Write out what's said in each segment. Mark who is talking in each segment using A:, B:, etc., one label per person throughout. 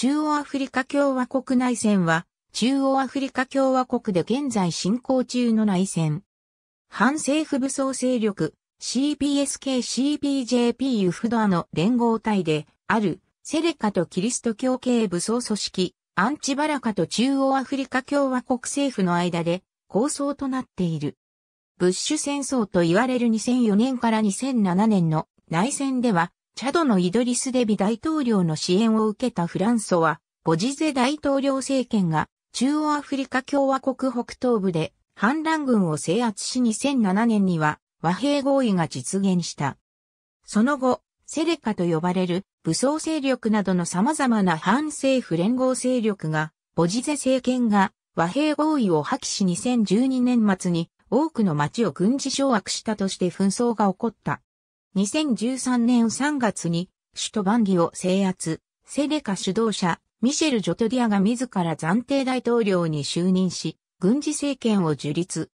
A: 中央アフリカ共和国内戦は、中央アフリカ共和国で現在進行中の内戦。反政府武装勢力 CPSK-CPJP ユフドアの連合体であるセレカとキリスト教系武装組織アンチバラカと中央アフリカ共和国政府の間で構想となっている。ブッシュ戦争と言われる2004年から2007年の内戦ではチャドのイドリス・デビ大統領の支援を受けたフランソは、ボジゼ大統領政権が中央アフリカ共和国北東部で反乱軍を制圧し2007年には和平合意が実現した。その後、セレカと呼ばれる武装勢力などの様々な反政府連合勢力が、ボジゼ政権が和平合意を破棄し2012年末に多くの町を軍事掌握したとして紛争が起こった。2013年3月に首都バンギを制圧、セレカ主導者、ミシェル・ジョトディアが自ら暫定大統領に就任し、軍事政権を樹立。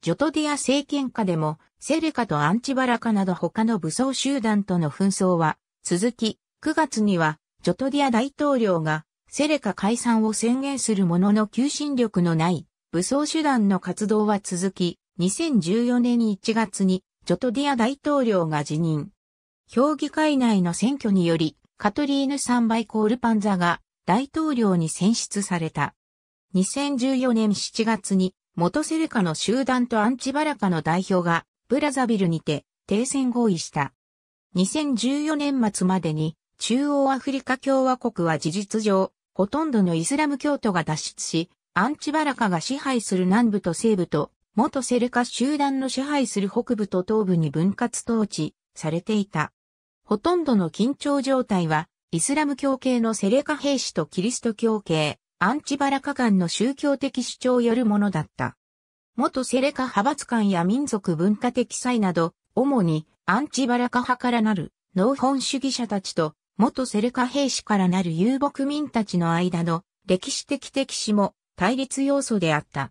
A: ジョトディア政権下でも、セレカとアンチバラカなど他の武装集団との紛争は、続き、9月には、ジョトディア大統領が、セレカ解散を宣言するものの求心力のない、武装手段の活動は続き、2014年1月にジョトディア大統領が辞任。評議会内の選挙により、カトリーヌ・サンバイコール・パンザが大統領に選出された。2014年7月に、元セレカの集団とアンチバラカの代表が、ブラザビルにて、停戦合意した。2014年末までに、中央アフリカ共和国は事実上、ほとんどのイスラム教徒が脱出し、アンチバラカが支配する南部と西部と元セルカ集団の支配する北部と東部に分割統治されていた。ほとんどの緊張状態は、イスラム教系のセレカ兵士とキリスト教系、アンチバラカ間の宗教的主張よるものだった。元セレカ派閥間や民族文化的祭など、主にアンチバラカ派からなる農本主義者たちと元セレカ兵士からなる遊牧民たちの間の歴史的敵視も対立要素であった。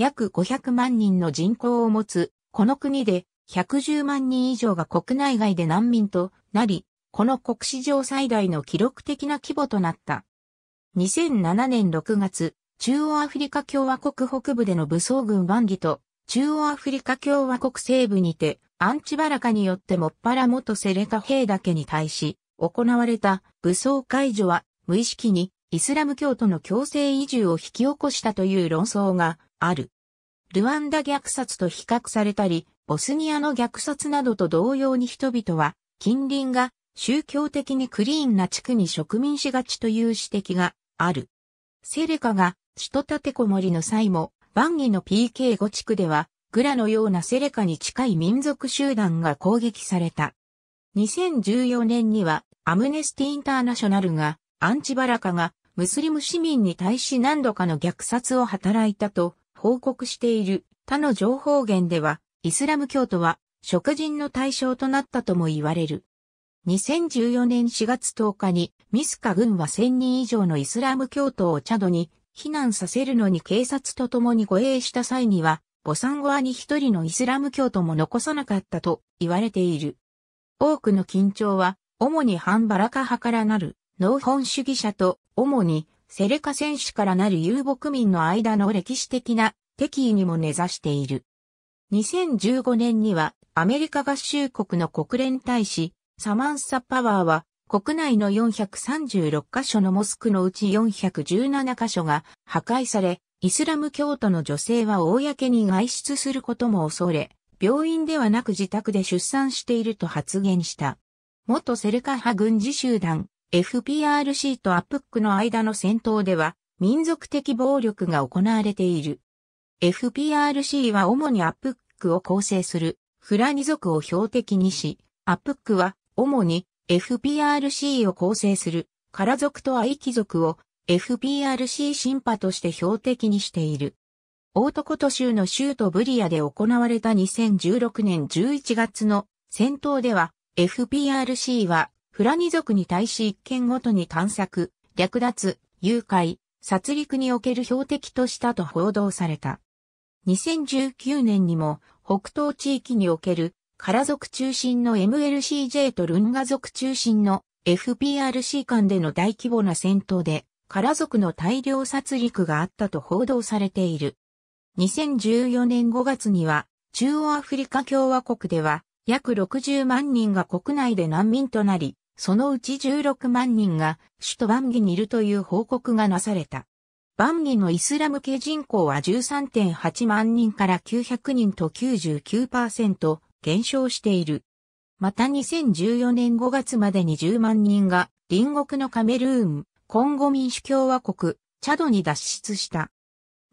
A: 約500万人の人口を持つ、この国で110万人以上が国内外で難民となり、この国史上最大の記録的な規模となった。2007年6月、中央アフリカ共和国北部での武装軍万義と、中央アフリカ共和国西部にて、アンチバラカによってもっぱら元セレカ兵だけに対し、行われた武装解除は無意識にイスラム教徒の強制移住を引き起こしたという論争がある。ルワンダ虐殺と比較されたり、ボスニアの虐殺などと同様に人々は、近隣が宗教的にクリーンな地区に植民しがちという指摘がある。セレカが首都立てこもりの際も、バンギの PK5 地区では、グラのようなセレカに近い民族集団が攻撃された。2014年には、アムネスティ・インターナショナルが、アンチバラカが、ムスリム市民に対し何度かの虐殺を働いたと報告している他の情報源では、イスラム教徒は食人の対象となったとも言われる。2014年4月10日にミスカ軍は1000人以上のイスラム教徒をチャドに避難させるのに警察と共に護衛した際には、ボサンゴアに一人のイスラム教徒も残さなかったと言われている。多くの緊張は、主にハンバラカ派からなる、農本主義者と、主にセレカ選手からなる遊牧民の間の歴史的な敵意にも根ざしている。2015年にはアメリカ合衆国の国連大使サマンサ・パワーは国内の436カ所のモスクのうち417カ所が破壊され、イスラム教徒の女性は公に外出することも恐れ、病院ではなく自宅で出産していると発言した。元セルカ派軍事集団、FPRC とアプックの間の戦闘では民族的暴力が行われている。FPRC は主にアプックを構成するフラニ族を標的にし、アプックは主に FPRC を構成するカラ族とアイキ族を FPRC 審判として標的にしている。オートコト州の州都ブリアで行われた2016年11月の戦闘では FPRC はフラニ族に対し一件ごとに探索、略奪、誘拐、殺戮における標的としたと報道された。2019年にも北東地域におけるカラ族中心の MLCJ とルンガ族中心の FPRC 間での大規模な戦闘でカラ族の大量殺戮があったと報道されている。2014年5月には中央アフリカ共和国では約60万人が国内で難民となり、そのうち16万人が首都バンギにいるという報告がなされた。バンギのイスラム系人口は13.8万人から900人と99%減少している。また2014年5月までに10万人が隣国のカメルーン、コンゴ民主共和国、チャドに脱出した。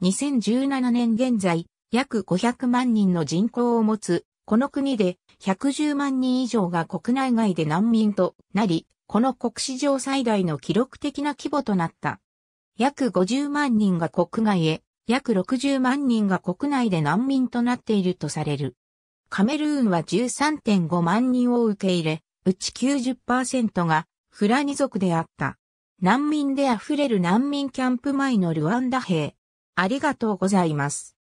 A: 2017年現在、約500万人の人口を持つ、この国で110万人以上が国内外で難民となり、この国史上最大の記録的な規模となった。約50万人が国外へ、約60万人が国内で難民となっているとされる。カメルーンは13.5万人を受け入れ、うち90%がフラニ族であった。難民で溢れる難民キャンプ前のルワンダ兵。ありがとうございます。